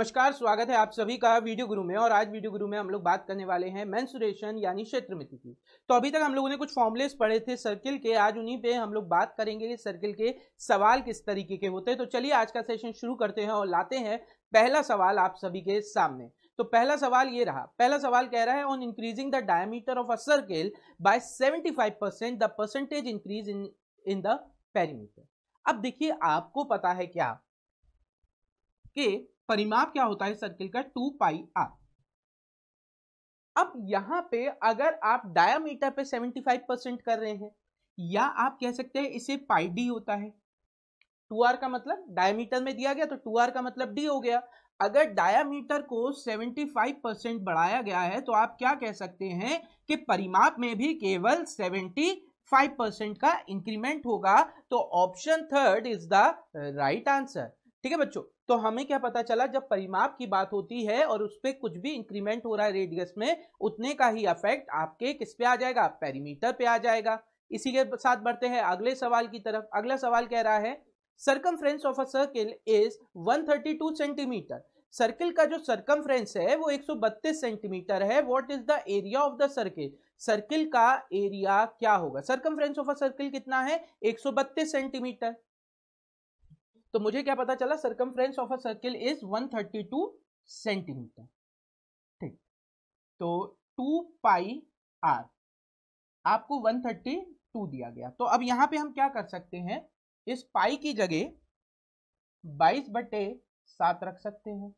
नमस्कार स्वागत है आप सभी का वीडियो गुरु में और आज वीडियो गुरु में हम लोग बात करने वाले हैं मेंसुरेशन यानी मिति की तो अभी तक हम लोगों ने कुछ फॉर्मुलेस पढ़े थे सर्किल के आज उन्हीं पे हम लोग बात करेंगे कि सर्किल के सवाल किस तरीके के होते हैं तो चलिए आज का सेशन शुरू करते हैं और लाते हैं पहला सवाल आप सभी के सामने तो पहला सवाल ये रहा पहला सवाल कह रहा है on increasing the diameter of a circle by seventy percent the percentage increase in in the perimeter अब देखिए आपको पता है क्या कि परिमाप क्या होता है सर्किल का टू पाई आर अब यहां पे अगर आप डायामीटर पे 75 परसेंट कर रहे हैं या आप कह सकते हैं इसे पाई डी होता है टू आर का मतलब डायमीटर में दिया गया तो टू आर का मतलब डी हो गया अगर डायामीटर को 75 परसेंट बढ़ाया गया है तो आप क्या कह सकते हैं कि परिमाप में भी केवल 75 परसेंट का इंक्रीमेंट होगा तो option third is the right answer ठीक है बच्चों तो हमें क्या पता चला जब परिमाप की बात होती है और उस पर कुछ भी इंक्रीमेंट हो रहा है रेडियस में उतने का ही अफेक्ट आपके किस पे आ जाएगा पेरीमीटर पे आ जाएगा इसी के साथ बढ़ते हैं अगले सवाल की तरफ अगला सवाल कह रहा है circum of a circle is 132 centimetre circle का जो सर्कम है वो 132 सेंटीमीटर है what is the area of the circle circle का एरिया क्या होगा सर्कम ऑफ अ सर्किल कितना है 132 सेंटीमीटर तो मुझे क्या पता चला circumference of a circle is 132 centimetre ठीक तो 2 पाई आर आपको 132 दिया गया तो अब यहां पे हम क्या कर सकते हैं इस पाई की जगह 22 बटे सात रख सकते हैं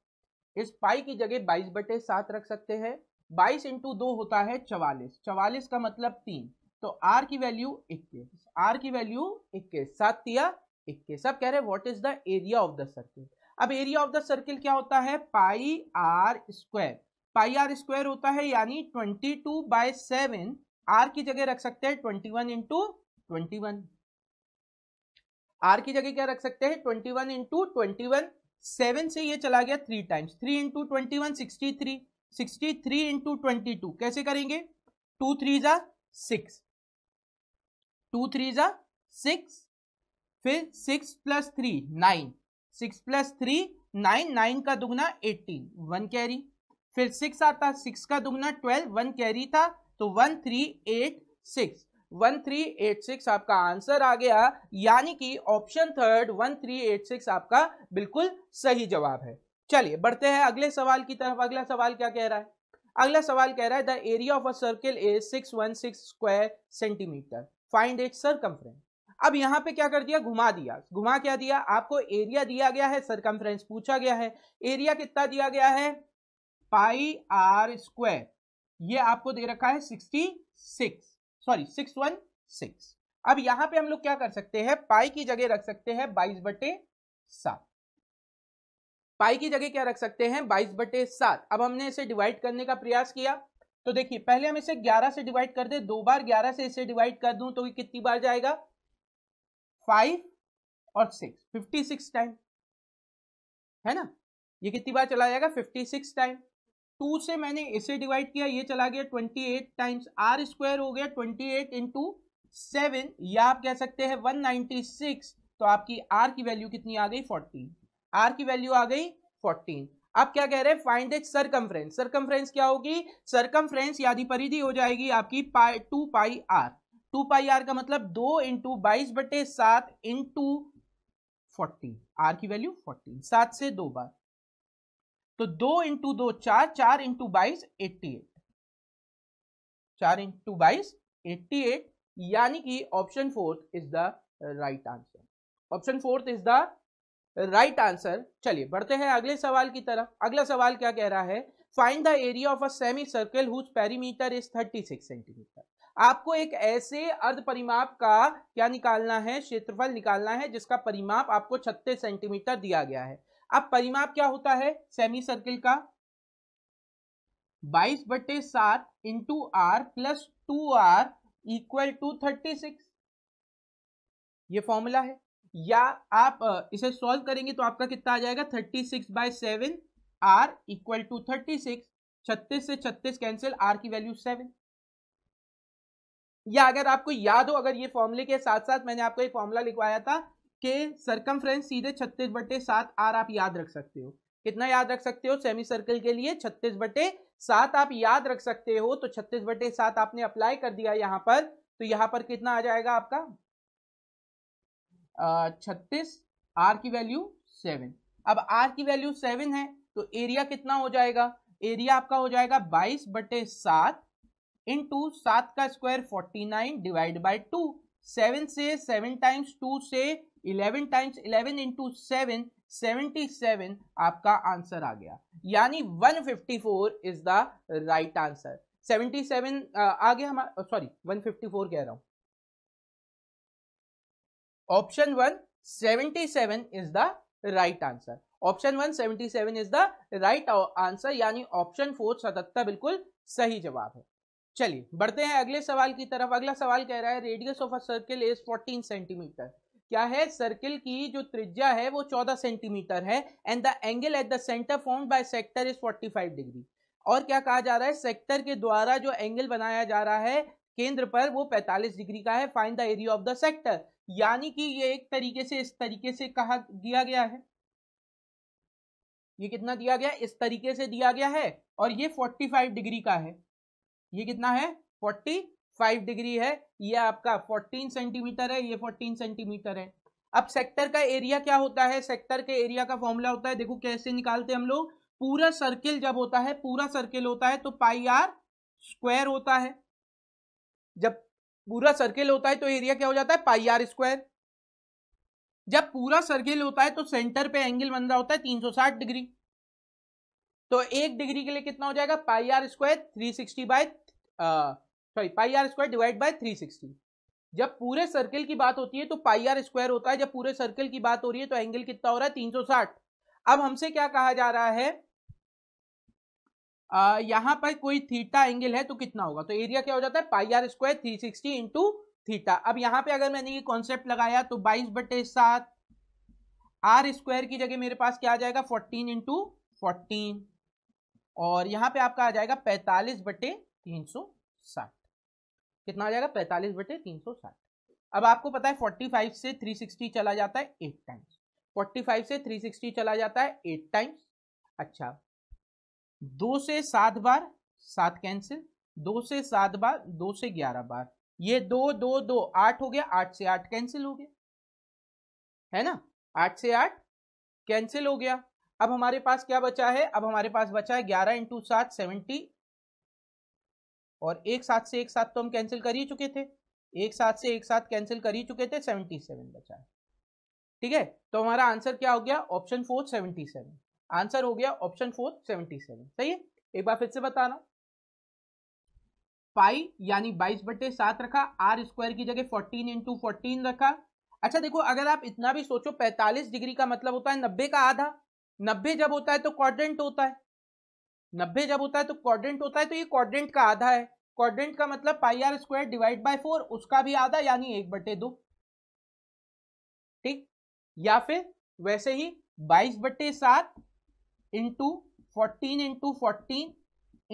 इस पाई की जगह 22 बटे सात रख सकते हैं 22 इंटू दो होता है चवालीस चवालीस का मतलब तीन तो आर की वैल्यू इक्कीस आर की वैल्यू इक्कीस सात किया इक्कीस अब कह रहे हैं what is the area of the circle अब एरिया ऑफ द सर्किल क्या होता है pi r square pi r square होता है यानी twenty two by seven r की जगह रख सकते हैं twenty one into twenty one r की जगह क्या रख सकते हैं twenty one into twenty one seven से ये चला गया three times three into twenty one sixty three sixty three into twenty two कैसे करेंगे टू थ्री जा सिक्स टू थ्री जा सिक्स फिर six plus three nine six plus three nine nine का दुगना एट्टीन वन कैरी फिर six आता six का दुगना ट्वेल्व वन कैरी था तो one three eight six one three eight six आपका आंसर आ गया यानी कि option third one three eight six आपका बिल्कुल सही जवाब है चलिए बढ़ते हैं अगले सवाल की तरफ अगला सवाल क्या कह रहा है अगला सवाल कह रहा है the area of a circle is six one six square centimetre find it circumference अब यहाँ पे क्या कर दिया घुमा दिया घुमा क्या दिया आपको एरिया दिया गया है कंफ्रेंस पूछा गया है एरिया कितना दिया गया है पाई आर स्क्वायर ये आपको दे रखा है sixty six sorry six one six अब यहाँ पे हम लोग क्या कर सकते हैं पाई की जगह रख सकते हैं बाईस बटे सात पाई की जगह क्या रख सकते हैं बाईस बटे सात अब हमने इसे डिवाइड करने का प्रयास किया तो देखिए पहले हम इसे 11 से डिवाइड कर दे दो बार 11 से इसे डिवाइड कर दूं तो कितनी बार जाएगा फाइव और सिक्स फिफ्टी सिक्स टाइम है ना ये कितनी बार चला जाएगा फिफ्टी सिक्स टाइम टू से मैंने इसे डिवाइड किया ये चला गया twenty eight times r square हो गया ट्वेंटी एट इंटू सेवन या आप कह सकते हैं वन नाइन्टी सिक्स तो आपकी आर की वैल्यू कितनी आ गई फोर्टीन आर की वैल्यू आ गई फोर्टीन अब क्या कह रहे हैं फाइंड इट सरकमफ्रेंस सरकमफ्रेंस क्या होगी सरकमफ्रेंस यादि परिधि हो जाएगी आपकी pi two pi r two pi r का मतलब दो इंटू बाईस बटे सात इंटू फोर्टीन आर की वैल्यू फोर्टीन सात से दो बार तो दो इंटू दो चार चार इंटू बाईस एट्टी एट चार इंटू बाईस एट्टी एट यानी कि option fourth is the right answer option fourth is the right answer चलिए बढ़ते हैं अगले सवाल की तरफ अगला सवाल क्या कह रहा है find the area of a semicircle whose perimeter is thirty six centimetre आपको एक ऐसे अर्ध परिमाप का क्या निकालना है क्षेत्रफल निकालना है जिसका परिमाप आपको छत्तीस सेंटीमीटर दिया गया है अब परिमाप क्या होता है सेमी सर्किल का बाईस बटे सात into r plus two r equal to thirty six ये फॉर्मूला है या आप इसे सॉल्व करेंगे तो आपका कितना आ जाएगा thirty six by seven r equal to thirty six छत्तीस से छत्तीस कैंसिल आर की वैल्यू सेवन या अगर आपको याद हो अगर ये फॉर्मूले के साथ साथ मैंने आपको एक फॉर्मूला लिखवाया था कि सरकम सीधे छत्तीस बटे सात आर आप याद रख सकते हो कितना याद रख सकते हो सेमी सर्कल के लिए छत्तीस बटे सात आप याद रख सकते हो तो छत्तीस बटे सात आपने अप्लाई कर दिया यहाँ पर तो यहाँ पर कितना आ जाएगा आपका छत्तीस आर की वैल्यू सेवन अब आर की वैल्यू सेवन है तो एरिया कितना हो जाएगा एरिया आपका हो जाएगा बाईस बटे सात इन टू सात का square forty nine divide by two seven से सेवन टाइम्स टू से eleven times eleven into seven seventy seven आपका आंसर आ गया यानी one fifty four is the right answer seventy seven आ गया हमारा सॉरी वन फिफ्टी फोर कह रहा हूं option one seventy seven is the right answer option one seventy seven is the right answer यानी ऑप्शन फोर सतहत्तर बिल्कुल सही जवाब है चलिए बढ़ते हैं अगले सवाल की तरफ अगला सवाल कह रहा है radius of a circle is 14 centimetre क्या है सर्किल की जो त्रिज्या है वो 14 सेंटीमीटर है and the angle at the centre form by sector is 45 degree और क्या कहा जा रहा है सेक्टर के द्वारा जो एंगल बनाया जा रहा है केंद्र पर वो 45 डिग्री का है find the area of the sector यानी कि ये एक तरीके से इस तरीके से कहा दिया गया है ये कितना दिया गया इस तरीके से दिया गया है और ये 45 डिग्री का है ये कितना है फोर्टी फाइव डिग्री है ये आपका फोर्टीन सेंटीमीटर है ये फोर्टीन सेंटीमीटर है अब सेक्टर का एरिया क्या होता है सेक्टर के एरिया का फॉर्मूला होता है देखो कैसे निकालते हैं हम लोग पूरा सर्किल जब होता है पूरा सर्किल होता है तो पाई आर स्क्वायर होता है जब पूरा सर्किल होता है तो एरिया क्या हो जाता है पाई आर स्क्वायर जब पूरा सर्किल होता है तो सेंटर पे एंगल बन रहा होता है 360 डिग्री तो एक डिग्री के लिए कितना हो जाएगा pi r square three sixty by sorry pi r square divide by three sixty जब पूरे सर्किल की बात होती है तो पाई आर स्क्वायर होता है जब पूरे सर्किल की बात हो रही है तो एंगल कितना हो रहा है तीन सौ साठ अब हमसे क्या कहा जा रहा है आ, यहां पर कोई थीटा एंगल है तो कितना होगा तो एरिया क्या हो जाता है pi r square three sixty into theta अब यहां पे अगर मैंने ये कॉन्सेप्ट लगाया तो बाईस बटे सात आर स्क्वायर की जगह मेरे पास क्या आ जाएगा फोर्टीन इंटू फोर्टीन और यहाँ पे आपका आ जाएगा पैतालीस बटे तीन सौ साठ कितना आ जाएगा पैतालीस बटे तीन सौ साठ अब आपको पता है फोर्टी फाइव से थ्री सिक्सटी चला जाता है एट टाइम्स फोर्टी फाइव से थ्री सिक्सटी चला जाता है एट टाइम्स अच्छा दो से सात बार सात कैंसिल दो से सात बार दो से ग्यारह बार ये दो दो दो आठ हो गया आठ से आठ कैंसिल हो गया है ना आठ से आठ कैंसिल हो गया अब हमारे पास क्या बचा है अब हमारे पास बचा है ग्यारह इंटू सात सेवेंटी और एक साथ से एक साथ तो हम कैंसिल कर ही चुके थे एक साथ से एक साथ कैंसिल कर ही चुके थे सेवेंटी सेवन बचा है ठीक है तो हमारा आंसर क्या हो गया option four seventy seven answer हो गया ऑप्शन फोर सेवेंटी सेवन सही है एक बार फिर से बता रहा पाई यानी बाईस बटे सात रखा आर स्क्वायर की जगह फोर्टीन इंटू फोर्टीन रखा अच्छा देखो अगर आप इतना भी सोचो पैंतालीस डिग्री का मतलब होता है नब्बे का आधा नब्बे जब होता है तो क्वाड्रेंट होता है नब्बे जब होता है तो क्वाड्रेंट होता है तो ये क्वाड्रेंट का आधा है क्वाड्रेंट का मतलब pi r square divide by four उसका भी आधा यानी एक बटे दो ठीक या फिर वैसे ही बाईस बटे सात into fourteen into fourteen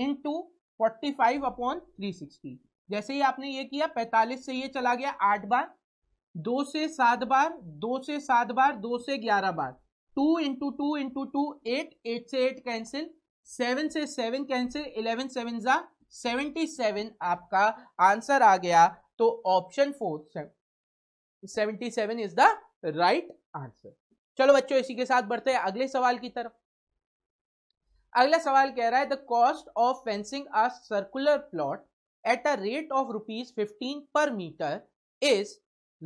into forty five upon three sixty जैसे ही आपने ये किया पैंतालीस से ये चला गया आठ बार दो से सात बार दो से सात बार दो से ग्यारह बार two into two into two eight eight से एट कैंसिल सेवन से सेवन कैंसिल इलेवन सेवन जा सेवेंटी सेवन आपका आंसर आ गया तो option four seventy seven is the right answer चलो बच्चों इसी के साथ बढ़ते हैं अगले सवाल की तरफ अगला सवाल कह रहा है the cost of fencing a circular plot at a rate of rupees fifteen per metre is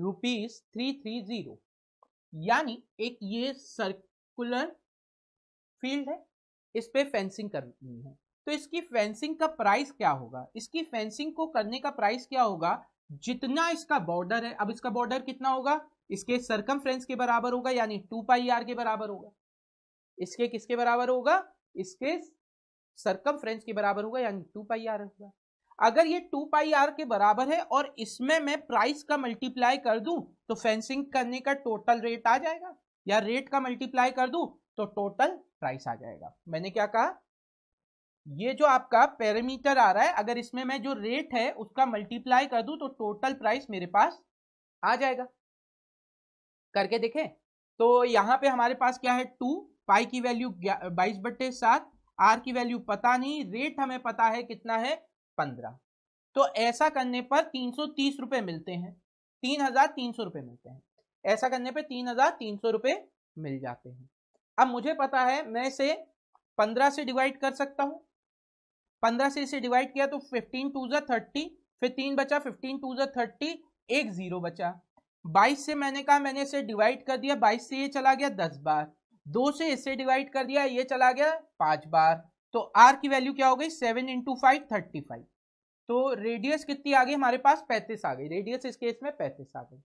rupees three three zero यानी एक ये सर्कुलर फील्ड है इस पे फेंसिंग करनी है तो इसकी फेंसिंग का प्राइस क्या होगा इसकी फेंसिंग को करने का प्राइस क्या होगा जितना इसका बॉर्डर है अब इसका बॉर्डर कितना होगा इसके सरकम के बराबर होगा यानी टू पाई आर के बराबर होगा इसके किसके बराबर होगा इसके सरकम के बराबर होगा यानी टू पाई आर होगा अगर ये टू पाई आर के बराबर है और इसमें मैं प्राइस का मल्टीप्लाई कर दूं तो फेंसिंग करने का टोटल रेट आ जाएगा या रेट का मल्टीप्लाई कर दूं तो टोटल प्राइस आ जाएगा मैंने क्या कहा ये जो आपका पैरामीटर आ रहा है अगर इसमें मैं जो रेट है उसका मल्टीप्लाई कर दूं तो टोटल प्राइस मेरे पास आ जाएगा करके देखें तो यहाँ पे हमारे पास क्या है टू पाई की वैल्यू बाईस बट्टे सात आर की वैल्यू पता नहीं रेट हमें पता है कितना है पंद्रह तो ऐसा करने पर तीन सौ तीस रुपये मिलते हैं तीन हजार तीन सौ रुपये मिलते हैं ऐसा करने पर तीन हजार तीन सौ रुपये मिल जाते हैं अब मुझे पता है मैं इसे पंद्रह से डिवाइड कर सकता हूँ पंद्रह से इसे डिवाइड किया तो फिफ्टीन टू ज़ा थर्टी फिर तीन बचा फिफ्टीन टू ज़ा थर्टी एक ज़ीरो बचा बाईस से मैंने कहा मैंने इसे डिवाइड कर दिया बाईस से ये चला गया दस बार दो से इसे डिवाइड कर दिया ये चला गया पांच बार तो आर की वैल्यू क्या हो गई seven into five thirty five तो रेडियस कितनी आ गई हमारे पास पैंतीस आ गई रेडियस इस केस में पैंतीस आ गई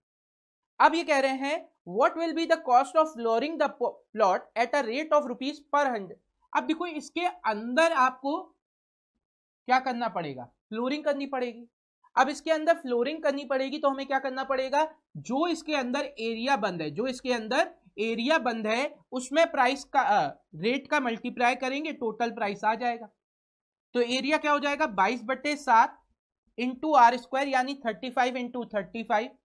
अब ये कह रहे हैं what will be the cost of flooring the plot at a rate of rupees per hundred अब देखो इसके अंदर आपको क्या करना पड़ेगा फ्लोरिंग करनी पड़ेगी अब इसके अंदर फ्लोरिंग करनी पड़ेगी तो हमें क्या करना पड़ेगा जो इसके अंदर एरिया बंद है जो इसके अंदर एरिया बंद है उसमें प्राइस का रेट का मल्टीप्लाई करेंगे टोटल प्राइस आ जाएगा तो एरिया क्या हो जाएगा बाईस बटे सात इंटू आर स्क्वायर यानी thirty five into thirty five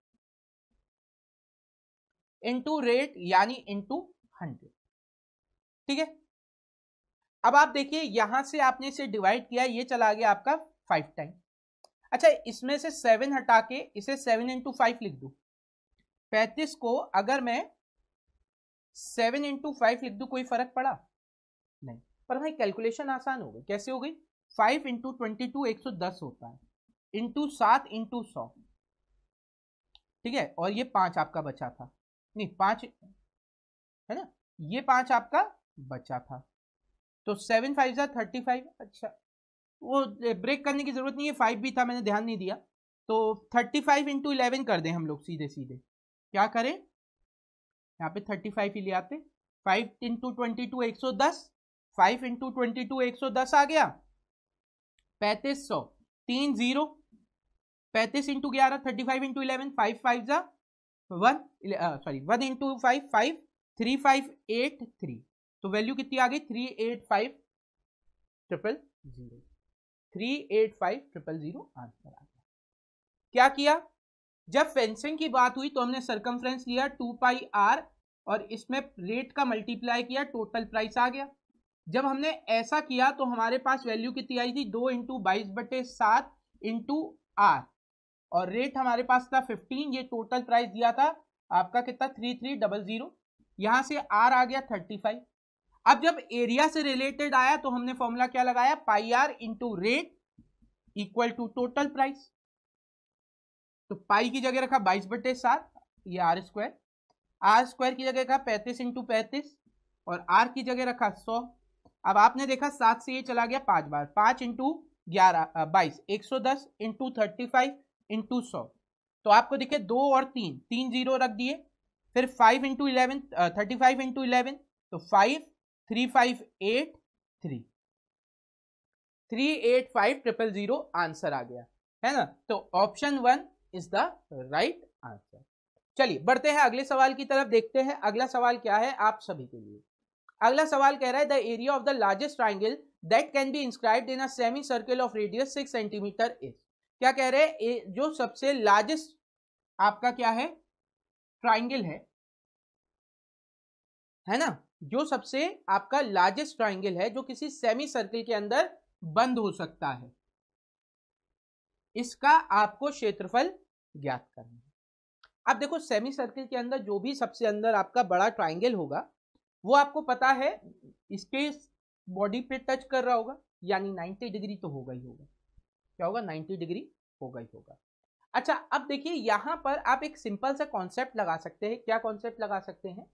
into rate यानी इंटू हंड्रेड ठीक है अब आप देखिए यहां से आपने इसे डिवाइड किया ये चला गया आपका फाइव टाइम अच्छा इसमें से सेवन हटा के इसे सेवन इंटू फाइव लिख दू पैतीस को अगर मैं सेवन इंटू फाइव लिख दू कोई फर्क पड़ा नहीं पर भाई कैलकुलेशन आसान हो गई कैसे हो गई फाइव इंटू ट्वेंटी टू एक सौ दस होता है इंटू सात इंटू सौ ठीक है और ये पांच आपका बचा था नहीं पांच है ना ये पांच आपका बचा था तो सेवन फाइव जै थर्टी फाइव अच्छा वो ब्रेक करने की ज़रूरत नहीं है फाइव भी था मैंने ध्यान नहीं दिया तो थर्टी फाइव इंटू इलेवन कर दें हम लोग सीधे सीधे क्या करें यहाँ पे थर्टी फाइव ही ले आते फाइव इंटू ट्वेंटी टू एक सौ दस फाइव इंटू ट्वेंटी टू एक सौ दस आ गया पैंतीस सौ तीन जीरो पैंतीस इंटू ग्यारह thirty five into eleven five five जा one sorry one into five five three five eight three तो वैल्यू कितनी आ गई three eight five triple zero three eight five triple zero answer आ गया क्या किया जब फेंसिंग की बात हुई तो हमने सरकमफ्रेंस लिया टू पाई आर और इसमें रेट का मल्टीप्लाई किया टोटल प्राइस आ गया जब हमने ऐसा किया तो हमारे पास वैल्यू कितनी आई थी दो इंटू बाईस बटे सात इंटू आर और रेट हमारे पास था फिफ्टीन ये टोटल प्राइस दिया था आपका कितना थ्री थ्री डबल जीरो यहाँ से आर आ गया थर्टी फाइव अब जब एरिया से रिलेटेड आया तो हमने फॉर्मूला क्या लगाया pi R into rate equal to total price तो पाई की जगह रखा बाईस बटे सात ये आर स्क्वायर आर स्क्वायर की जगह रखा पैंतीस इंटू पैंतीस और आर की जगह रखा सौ अब आपने देखा सात से ये चला गया पांच बार पांच इंटू ग्यारह बाईस एक सौ दस इंटू थर्टी फाइव इंटू सौ तो आपको दिखे दो और तीन तीन जीरो रख दिए फिर five into eleven thirty five into eleven तो five three five eight three three eight five triple zero answer आ गया है ना तो option one is the right answer चलिए बढ़ते हैं अगले सवाल की तरफ देखते हैं अगला सवाल क्या है आप सभी के लिए अगला सवाल कह रहा है the area of the largest triangle that can be inscribe in semi circle of radius six centimetre is क्या कह रहे हैं जो सबसे लार्जेस्ट आपका क्या है ट्राइंगल है है ना जो सबसे आपका लार्जेस्ट ट्राइंगल है जो किसी सेमी सर्कल के अंदर बंद हो सकता है इसका आपको क्षेत्रफल ज्ञात करना है अब देखो सेमी सर्किल के अंदर जो भी सबसे अंदर आपका बड़ा ट्राइंगल होगा वो आपको पता है इसके बॉडी पे टच कर रहा होगा यानी 90 डिग्री तो होगा ही होगा क्या होगा 90 डिग्री होगा ही होगा अच्छा अब देखिए यहाँ पर आप एक सिंपल सा कॉन्सेप्ट लगा सकते हैं क्या कॉन्सेप्ट लगा सकते हैं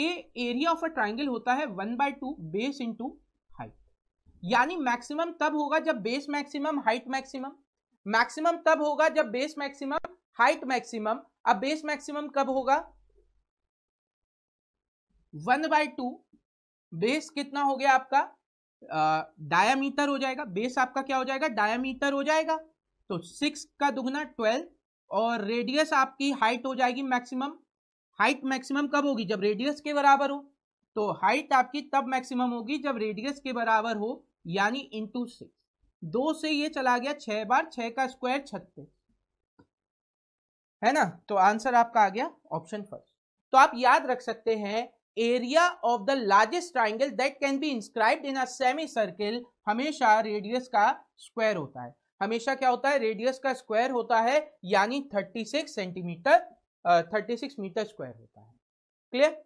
कि एरिया ऑफ अ ट्राइंगल होता है one by two base into height यानी मैक्सिमम तब होगा जब base maximum height maximum maximum तब होगा जब बेस मैक्सिमम हाइट मैक्सिमम अब बेस मैक्सिमम कब होगा वन बाई टू बेस कितना हो गया आपका डायामीटर हो जाएगा बेस आपका क्या हो जाएगा डायामीटर हो जाएगा तो सिक्स का दुगना ट्वेल्व और रेडियस आपकी हाइट हो जाएगी मैक्सिमम हाइट मैक्सिमम कब होगी जब रेडियस के बराबर हो तो हाइट आपकी तब मैक्सिमम होगी जब रेडियस के बराबर हो यानी इंटू सिक्स दो से ये चला गया छह बार छह का स्क्वायर छत्तीस है ना तो आंसर आपका आ गया ऑप्शन फर्स्ट तो आप याद रख सकते हैं area of the largest triangle that can be inscribe in a semi circle हमेशा रेडियस का स्क्वायर होता है हमेशा क्या होता है रेडियस का स्क्वायर होता है यानी 36 centimetre thirty six metre square होता है क्लियर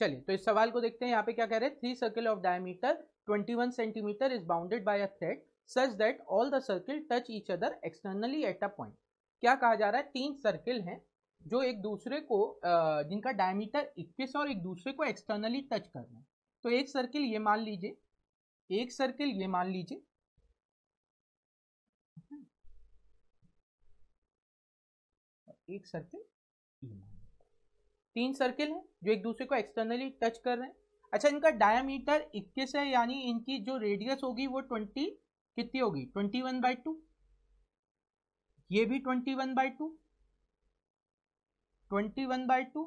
चलिए तो इस सवाल को देखते हैं यहाँ पे क्या कह रहे हैं three circle of diameter 21 centimetre is bounded by a thread such that all the circle touch each other externally at a point क्या कहा जा रहा है तीन सर्किल हैं जो एक दूसरे को जिनका डायमीटर 21 और एक दूसरे को एक्सटर्नली टच कर रहे हैं तो एक सर्किल ये मान लीजिए एक सर्किल ये मान लीजिए एक सर्किल तीन सर्किल हैं जो एक दूसरे को एक्सटर्नली टच कर रहे हैं अच्छा इनका डायमीटर 21 है यानी इनकी जो रेडियस होगी वो ट्वेंटी कितनी होगी ट्वेंटी वन बाई टू ये भी twenty one by two twenty one by two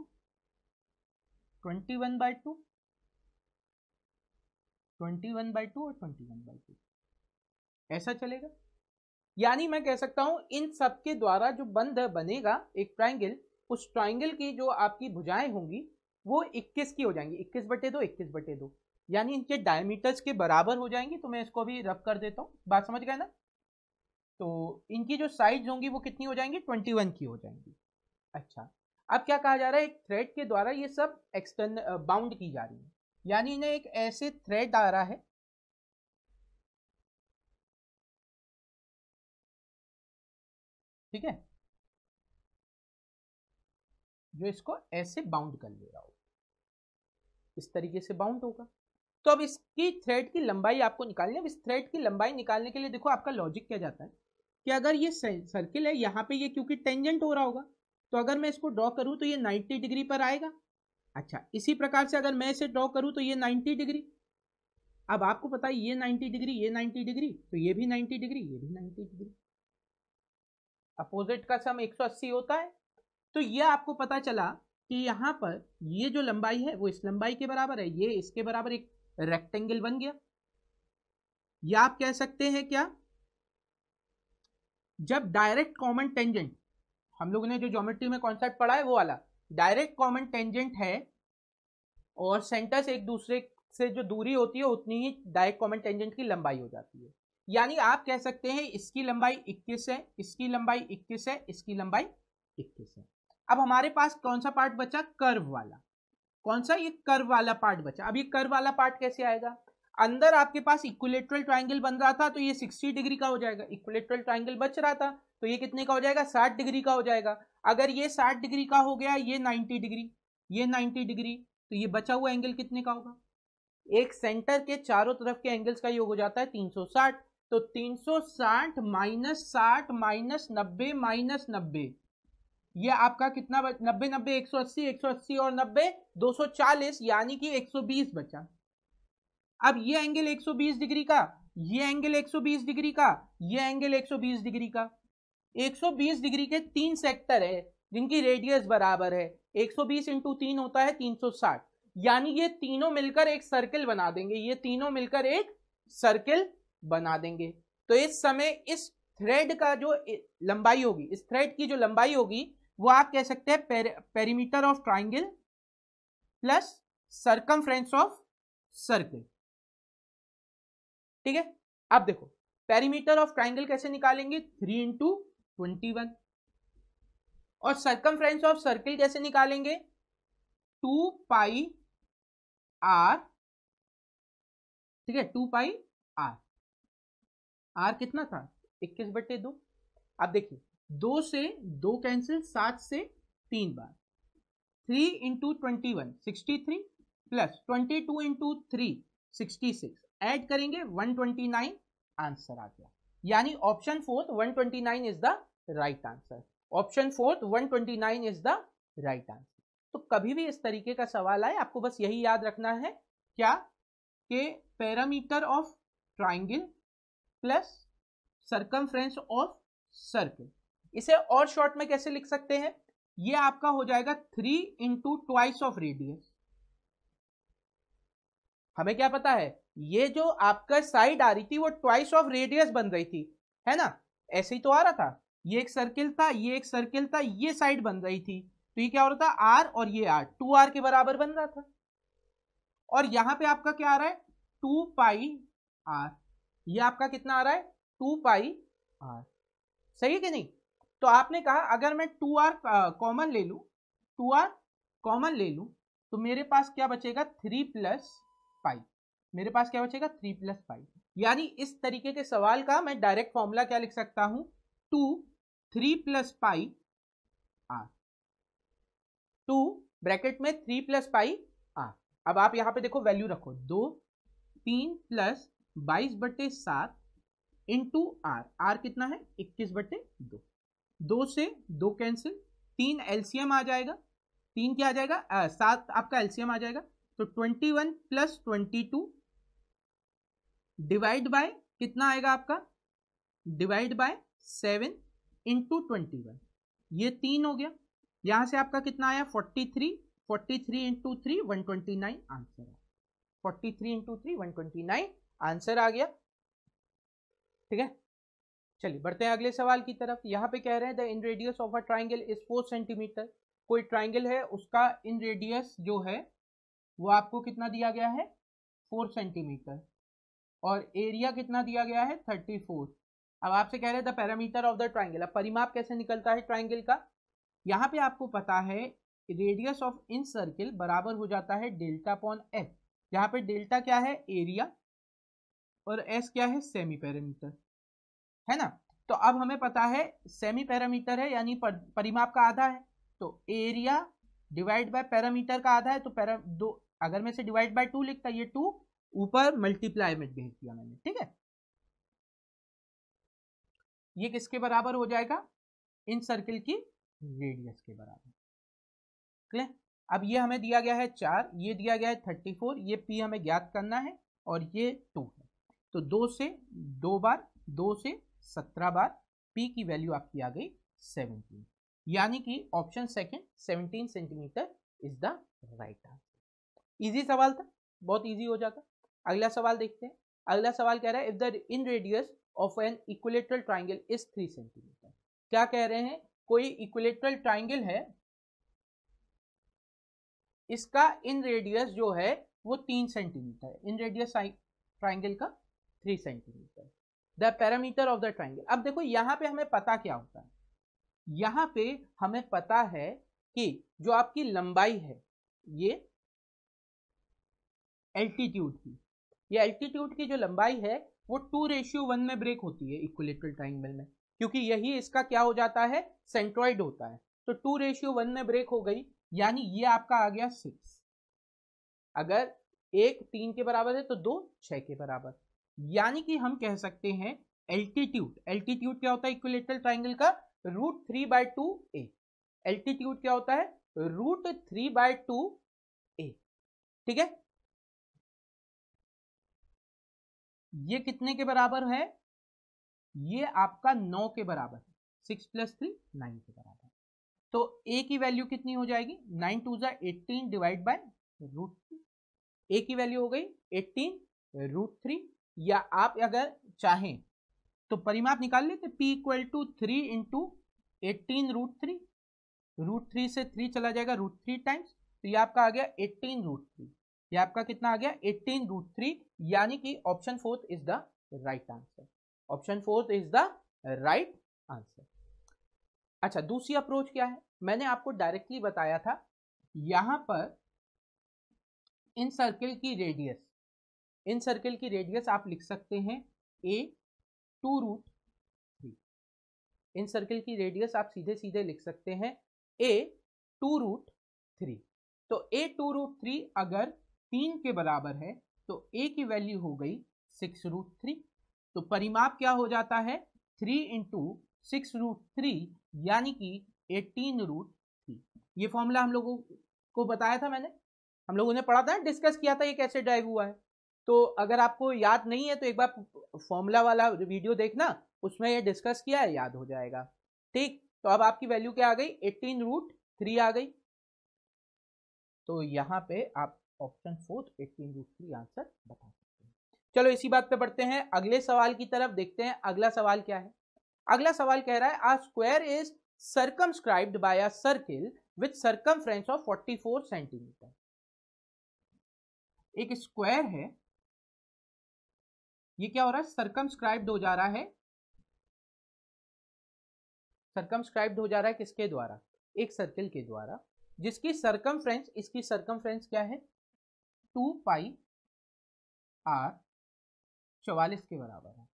twenty one by two twenty one by two और ट्वेंटी वन बाई टू ऐसा चलेगा यानी मैं कह सकता हूं इन सब के द्वारा जो बंध बनेगा एक ट्राइंगल उस ट्राइंगल की जो आपकी भुजाएं होंगी वो 21 की हो जाएंगी 21 बटे दो इक्कीस बटे दो यानी इनके डायमीटर्स के बराबर हो जाएंगी तो मैं इसको भी रफ कर देता हूँ बात समझ गए ना तो इनकी जो साइज होंगी वो कितनी हो जाएंगी ट्वेंटी वन की हो जाएंगी अच्छा अब क्या कहा जा रहा है एक थ्रेड के द्वारा ये सब एक्सटर्न बाउंड की जा रही है यानी इन्हें एक ऐसे थ्रेड आ रहा है ठीक है जो इसको ऐसे बाउंड कर ले रहा हो इस तरीके से बाउंड होगा तो अब इसकी थ्रेड की लंबाई आपको निकालनी है अब इस थ्रेड की लंबाई निकालने के लिए देखो आपका लॉजिक क्या जाता है कि अगर ये सर्किल है यहाँ पे ये क्योंकि टेंजेंट हो रहा होगा तो अगर मैं इसको ड्रॉ करूँ तो ये 90 डिग्री पर आएगा अच्छा इसी प्रकार से अगर मैं इसे ड्रॉ करूँ तो ये 90 डिग्री अब आपको पता है ये 90 डिग्री ये 90 डिग्री तो ये भी 90 डिग्री ये भी 90 डिग्री अपोजिट का सम 180 होता है तो ये आपको पता चला कि यहाँ पर ये जो लंबाई है वो इस लंबाई के बराबर है ये इसके बराबर एक रेक्टेंगल बन गया या आप कह सकते हैं क्या जब डायरेक्ट कॉमन टेंजेंट हम लोगों ने जो ज्योमेट्री में कॉन्सेप्ट पढ़ा है वो वाला डायरेक्ट कॉमन टेंजेंट है और सेंटर से एक दूसरे से जो दूरी होती है उतनी ही डायरेक्ट कॉमन टेंजेंट की लंबाई हो जाती है यानी आप कह सकते हैं इसकी लंबाई 21 है इसकी लंबाई 21 है इसकी लंबाई 21 है अब हमारे पास कौन सा पार्ट बचा कर्व वाला कौन सा ये कर्व वाला पार्ट बचा अब ये कर्व वाला पार्ट कैसे आएगा अंदर आपके पास इक्वलेट्रल ट्राइंगल बन रहा था तो ये 60 डिग्री का हो जाएगा इक्वलेट्रल ट्राइंगल बच रहा था तो ये कितने का हो जाएगा 60 डिग्री का हो जाएगा अगर ये 60 डिग्री का हो गया ये 90 डिग्री ये 90 डिग्री तो ये बचा हुआ एंगल कितने का होगा एक सेंटर के चारों तरफ के एंगल्स का योग हो जाता है तीन तो 360 माइनस साठ माइनस नब्बे माइनस नब्बे ये आपका कितना नब्बे नब्बे एक सौ अस्सी एक सौ अस्सी और नब्बे दो सौ चालीस यानी कि एक सौ बीस बचा अब ये एंगल एक सौ बीस डिग्री का ये एंगल एक सौ बीस डिग्री का ये एंगल एक सौ बीस डिग्री का एक सौ बीस डिग्री के तीन सेक्टर है जिनकी रेडियस बराबर है एक सौ बीस इंटू तीन होता है तीन सौ साठ यानी ये तीनों मिलकर एक सर्किल बना देंगे ये तीनों मिलकर एक सर्किल बना देंगे तो इस समय इस थ्रेड का जो लंबाई होगी इस थ्रेड की जो लंबाई होगी वो आप कह सकते हैं perimeter of triangle plus circum of circle ठीक है अब देखो पेरीमीटर ऑफ ट्राइंगल कैसे निकालेंगे थ्री इंटू ट्वेंटी वन और सर्कम ऑफ सर्कल कैसे निकालेंगे टू पाई आर ठीक है टू पाई आर आर कितना था इक्कीस बटे दो अब देखिए दो से दो कैंसिल सात से तीन बार three into twenty one sixty three plus twenty two into three sixty six add करेंगे वन ट्वेंटी नाइन आंसर आ गया यानी option fourth one twenty nine is the right answer option fourth one twenty nine is the right answer तो कभी भी इस तरीके का सवाल आए आपको बस यही याद रखना है क्या के parameter of triangle plus circum of circle इसे और शॉर्ट में कैसे लिख सकते हैं ये आपका हो जाएगा three into twice of radius हमें क्या पता है ये जो आपका साइड आ रही थी वो ट्वाइस ऑफ रेडियस बन रही थी है ना ऐसे ही तो आ रहा था ये एक सर्किल था ये एक सर्किल था ये साइड बन रही थी तो ये क्या हो रहा था आर और ये आर टू आर के बराबर बन रहा था और यहां पे आपका क्या आ रहा है टू पाई आर ये आपका कितना आ रहा है टू पाई आर सही है कि नहीं तो आपने कहा अगर मैं टू आर कॉमन ले लू टू आर कॉमन ले लू तो मेरे पास क्या बचेगा थ्री प्लस फाइव मेरे पास क्या बचेगा थ्री प्लस फाइव यानी इस तरीके के सवाल का मैं डायरेक्ट फॉर्मूला क्या लिख सकता हूं two three plus five R two bracket में थ्री प्लस फाइव आर अब आप यहां पे देखो वैल्यू रखो दो तीन प्लस बाईस बटे सात इंटू आर आर कितना है इक्कीस बटे दो दो से दो कैंसिल तीन एलसीएम आ जाएगा तीन क्या आ जाएगा सात आपका एलसीएम आ जाएगा तो twenty one plus twenty two divide by कितना आएगा आपका divide by seven into twenty one ये तीन हो गया यहां से आपका कितना आया forty three forty three into three one twenty nine answer है forty three into three one twenty nine answer आ गया ठीक है चलिए बढ़ते हैं अगले सवाल की तरफ यहाँ पे कह रहे हैं the in radius of a triangle is four centimetre कोई ट्राइंगल है उसका इन रेडियस जो है वो आपको कितना दिया गया है फोर सेंटीमीटर और एरिया कितना दिया गया है थर्टी फोर अब आपसे कह रहे हैं the parameter of the triangle अब परिमाप कैसे निकलता है ट्राइंगल का यहाँ पे आपको पता है रेडियस ऑफ इन सर्किल बराबर हो जाता है डेल्टा पॉन एफ यहाँ पे डेल्टा क्या है एरिया और एस क्या है सेमी पैरामीटर है ना तो अब हमें पता है सेमी पैरामीटर है यानी पर, परिमाप का आधा है तो एरिया डिवाइड बाय पैरामीटर का आधा है तो पैरा दो अगर मैं डिवाइड बाय टू लिखता ये टू ऊपर मल्टीप्लाई में भेज दिया मैंने ठीक है ये किसके बराबर हो जाएगा इन सर्किल की रेडियस के बराबर क्लियर अब ये हमें दिया गया है चार ये दिया गया है थर्टी फोर ये पी हमें ज्ञात करना है और ये टू है तो दो से दो बार दो से सत्रह बार पी की वैल्यू आपकी आ गई सेवनटीन यानी कि option second seventeen centimetre is the right answer easy सवाल था बहुत इजी हो जाता अगला सवाल देखते हैं अगला सवाल कह रहा है if the in radius of an equilateral triangle is three centimetre क्या कह रहे हैं कोई इक्वलेटरल ट्राइंगल है इसका इन रेडियस जो है वो तीन सेंटीमीटर है इन रेडियस ट्राइंगल का three centimetre the parameter of the triangle अब देखो यहाँ पे हमें पता क्या होता है यहाँ पे हमें पता है कि जो आपकी लंबाई है ये एल्टीट्यूड की ये एल्टीट्यूड की जो लंबाई है वो टू रेशियो वन में ब्रेक होती है इक्विलेटरल ट्राइंगल में क्योंकि यही इसका क्या हो जाता है सेंट्रॉइड होता है तो टू रेशियो वन में ब्रेक हो गई यानी ये आपका आ गया सिक्स अगर एक तीन के बराबर है तो दो छह के बराबर यानी कि हम कह सकते हैं एल्टीट्यूड एल्टीट्यूड क्या होता है इक्विलेटरल ट्राइंगल का root three by two A altitude क्या होता है root three by two A ठीक है ये कितने के बराबर है ये आपका नौ के बराबर है सिक्स प्लस थ्री नाइन के बराबर तो ए की वैल्यू कितनी हो जाएगी नाइन टू जा eighteen divide by root A की वैल्यू हो गई एटीन रूट थ्री या आप अगर चाहें तो परिमाप निकाल लेते P equal to three into eighteen root three root three से थ्री चला जाएगा रूट थ्री टाइम्स तो ये आपका आ गया एट्टीन रूट थ्री ये आपका कितना आ गया एट्टीन रूट थ्री यानी कि option fourth is the right answer option fourth is the right answer अच्छा दूसरी अप्रोच क्या है मैंने आपको डायरेक्टली बताया था यहां पर इन सर्किल की रेडियस इन सर्कल की रेडियस आप लिख सकते हैं A two root three in circle की रेडियस आप सीधे सीधे लिख सकते हैं ए टू रूट थ्री तो ए टू रूट थ्री अगर तीन के बराबर है तो ए की वैल्यू हो गई सिक्स रूट थ्री तो परिमाप क्या हो जाता है three into six root three यानी कि एटीन रूट थ्री ये फॉर्मूला हम लोगों को बताया था मैंने हम लोगों ने पढ़ा था डिस्कस किया था ये कैसे ड्राइव हुआ है तो अगर आपको याद नहीं है तो एक बार फॉर्मूला वाला वीडियो देखना उसमें ये डिस्कस किया है याद हो जाएगा ठीक तो अब आपकी वैल्यू क्या आ गई एटीन रूट थ्री आ गई तो यहाँ पे आप option fourth eighteen root three answer बता सकते हैं चलो इसी बात पे बढ़ते हैं अगले सवाल की तरफ देखते हैं अगला सवाल क्या है अगला सवाल कह रहा है a square is circumscribed by a circle with of forty four centimetre एक स्क्वायर है ये क्या हो रहा है सरकमस्क्राइब्ड हो जा रहा है सरकमस्क्राइब्ड हो जा रहा है किसके द्वारा एक सर्कल के द्वारा जिसकी सरकम इसकी सरकम क्या है टू पाई आर चवालीस के बराबर है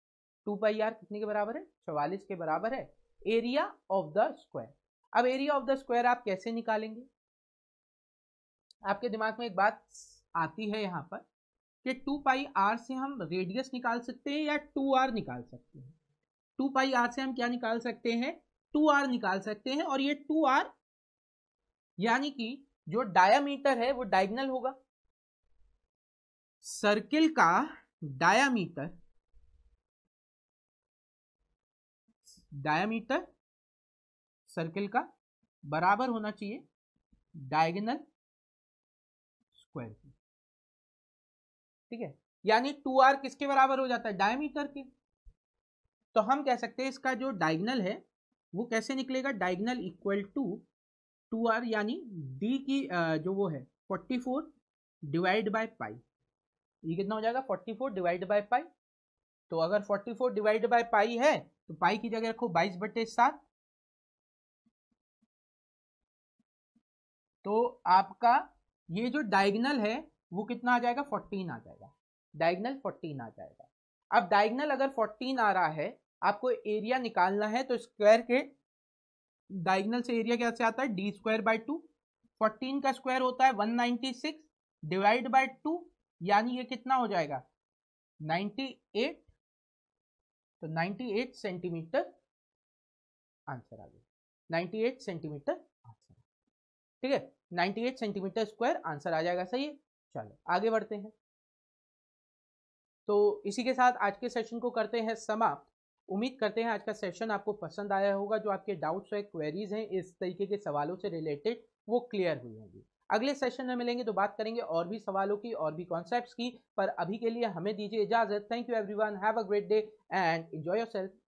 टू पाई आर कितने के बराबर है चवालीस के बराबर है एरिया ऑफ द स्क्वायर अब एरिया ऑफ द स्क्वायर आप कैसे निकालेंगे आपके दिमाग में एक बात आती है यहां पर कि टू पाई आर से हम रेडियस निकाल सकते हैं या टू आर निकाल सकते हैं टू पाई आर से हम क्या निकाल सकते हैं टू आर निकाल सकते हैं और ये टू आर यानी कि जो डायामीटर है वो डायगनल होगा सर्किल का डायामीटर डायामीटर सर्किल का बराबर होना चाहिए डायगनल ठीक है यानी टू आर किसके बराबर हो जाता है डायमीटर के तो हम कह सकते हैं इसका जो डायगनल है वो कैसे निकलेगा diagonal equal to two R यानी डी की जो वो है forty four divide by pi ये कितना हो जाएगा forty four divide by pi तो अगर forty four divide by pi है तो पाई की जगह रखो बाईस बटे सात तो आपका ये जो डायगनल है वो कितना आ जाएगा फोर्टीन आ जाएगा डायगनल फोर्टीन आ जाएगा अब डायगनल अगर फोर्टीन आ रहा है आपको एरिया निकालना है तो स्क्वायर के डायगनल से एरिया क्या से आता है D square by two fourteen का स्क्वायर होता है one six divide by two यानी ये कितना हो जाएगा नाइनटी एट तो नाइनटी एट सेंटीमीटर आंसर आ गया नाइन्टी एट सेंटीमीटर आंसर ठीक है ninety eight centimetre square answer आ जाएगा सही है चलो आगे बढ़ते हैं तो इसी के साथ आज के सेशन को करते हैं समाप्त उम्मीद करते हैं आज का सेशन आपको पसंद आया होगा जो आपके डाउट्स है क्वेरीज हैं इस तरीके के सवालों से रिलेटेड वो क्लियर हुई होंगी अगले सेशन में मिलेंगे तो बात करेंगे और भी सवालों की और भी कॉन्सेप्ट्स की पर अभी के लिए हमें दीजिए इजाजत thank you everyone have a great day and enjoy yourself self